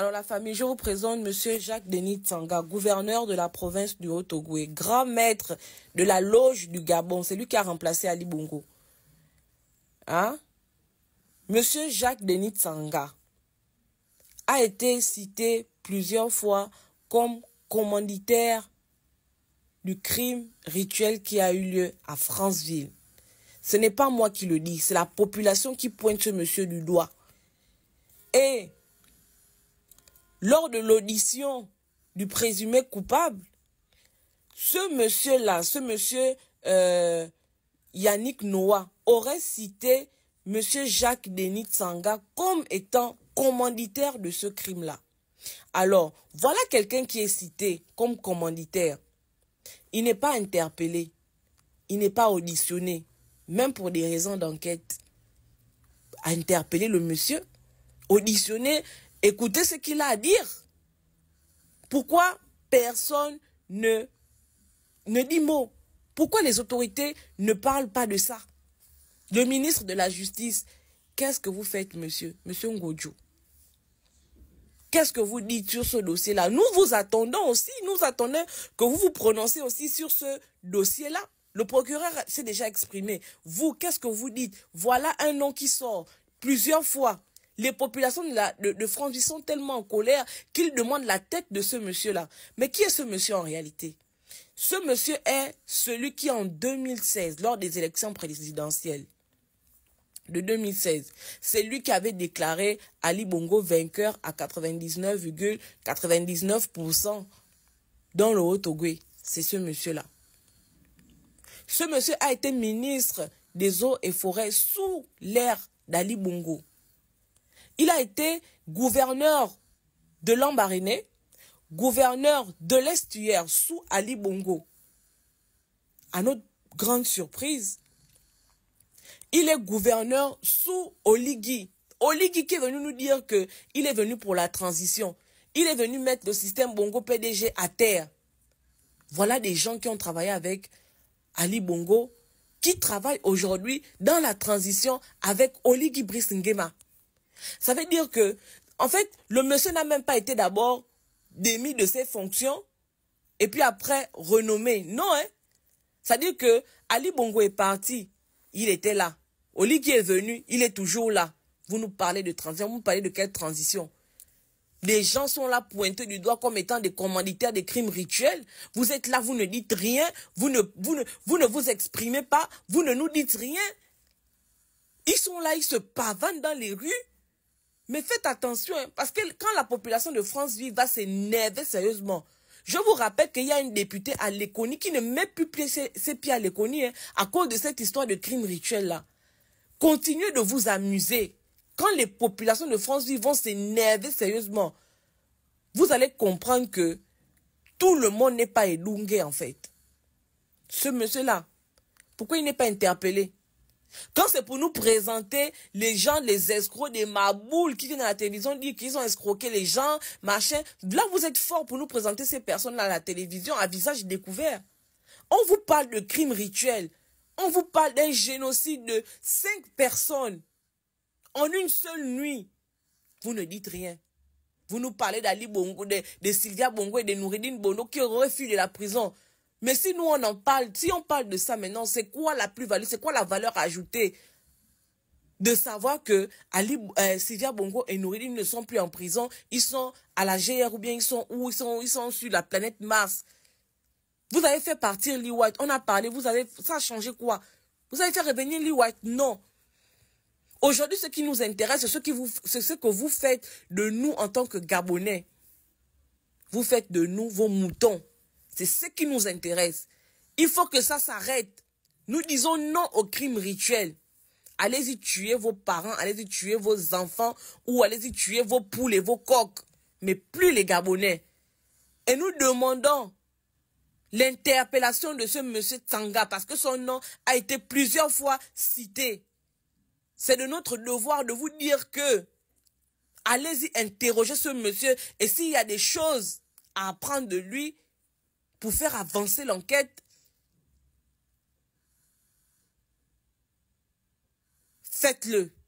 Alors la famille, je vous présente Monsieur Jacques Denis Tsanga, gouverneur de la province du Haut-Ogooué, grand maître de la loge du Gabon. C'est lui qui a remplacé Ali Bongo. Hein? Monsieur Jacques Denis Tsanga a été cité plusieurs fois comme commanditaire du crime rituel qui a eu lieu à Franceville. Ce n'est pas moi qui le dis, c'est la population qui pointe ce monsieur du doigt. lors de l'audition du présumé coupable, ce monsieur-là, ce monsieur euh, Yannick Noah, aurait cité monsieur Jacques Denis Tsanga comme étant commanditaire de ce crime-là. Alors, voilà quelqu'un qui est cité comme commanditaire. Il n'est pas interpellé. Il n'est pas auditionné. Même pour des raisons d'enquête. Interpeller le monsieur, auditionner Écoutez ce qu'il a à dire. Pourquoi personne ne, ne dit mot Pourquoi les autorités ne parlent pas de ça Le ministre de la Justice, qu'est-ce que vous faites, monsieur Monsieur Ngodjo Qu'est-ce que vous dites sur ce dossier-là Nous vous attendons aussi, nous attendons que vous vous prononcez aussi sur ce dossier-là. Le procureur s'est déjà exprimé. Vous, qu'est-ce que vous dites Voilà un nom qui sort plusieurs fois. Les populations de, France sont tellement en colère qu'ils demandent la tête de ce monsieur-là. Mais qui est ce monsieur en réalité Ce monsieur est celui qui, en 2016, lors des élections présidentielles, de 2016. C'est lui qui avait déclaré Ali Bongo vainqueur à 99,99% dans le haut ogooué C'est ce monsieur-là. Ce monsieur a été ministre des eaux et forêts sous l'ère d'Ali Bongo. Il a été gouverneur de l'Ambaréné, gouverneur de l'Estuaire sous Ali Bongo. À notre grande surprise, il est gouverneur sous Oligui. Oligui qui est venu nous dire que il est venu pour la transition. Il est venu mettre le système Bongo PDG à terre. Voilà des gens qui ont travaillé avec Ali Bongo, qui travaillent aujourd'hui dans la transition avec Oligui Brice ça veut dire que, en fait, le monsieur n'a même pas été d'abord démis de ses fonctions et puis après renommé. Non, hein. Ça veut dire que Ali Bongo est parti, il était là. Oli qui est venu, il est toujours là. Vous nous parlez de transition, vous nous parlez de quelle transition Des gens sont là pointés du doigt comme étant des commanditaires des crimes rituels. Vous êtes là, vous ne dites rien, vous ne vous, ne, vous, ne vous exprimez pas, vous ne nous dites rien. Ils sont là, ils se pavanent dans les rues. Mais faites attention, hein, parce que quand la population de France vive va s'énerver sérieusement, je vous rappelle qu'il y a une députée à l'Éconie qui ne met plus ses, pieds à l'Éconie hein, à cause de cette histoire de crime rituel-là. Continuez de vous amuser. Quand les populations de France vivent vont s'énerver sérieusement, vous allez comprendre que tout le monde n'est pas élungué en fait. Ce monsieur-là, pourquoi il n'est pas interpellé quand c'est pour nous présenter les gens, les escrocs, des maboules qui viennent à la télévision dire qu'ils ont escroqué les gens, machin, là vous êtes fort pour nous présenter ces personnes à la télévision à visage découvert. On vous parle de crimes rituels. On vous parle d'un génocide de cinq personnes en une seule nuit. Vous ne dites rien. Vous nous parlez d'Ali Bongo, de, Sylvia Bongo et de Nouridine Bono qui refusent de la prison. Mais si nous, on en parle, si on parle de ça maintenant, c'est quoi la plus-value, c'est quoi la valeur ajoutée de savoir que Ali, euh, Sylvia Bongo et Nouridine ne sont plus en prison, ils sont à la GR ou bien ils sont où ils sont, ils sont sur la planète Mars. Vous avez fait partir Lee White, on a parlé, vous avez, ça a changé quoi Vous avez fait revenir Lee White Non. Aujourd'hui, ce qui nous intéresse, c'est ce, ce que vous faites de nous en tant que Gabonais. Vous faites de nous vos moutons. C'est ce qui nous intéresse. Il faut que ça s'arrête. Nous disons non au crime rituel. Allez-y tuer vos parents, allez-y tuer vos enfants ou allez-y tuer vos poules et vos coques, Mais plus les Gabonais. Et nous demandons l'interpellation de ce monsieur Tsanga parce que son nom a été plusieurs fois cité. C'est de notre devoir de vous dire que allez-y interroger ce monsieur et s'il y a des choses à apprendre de lui, pour faire avancer l'enquête. Faites-le.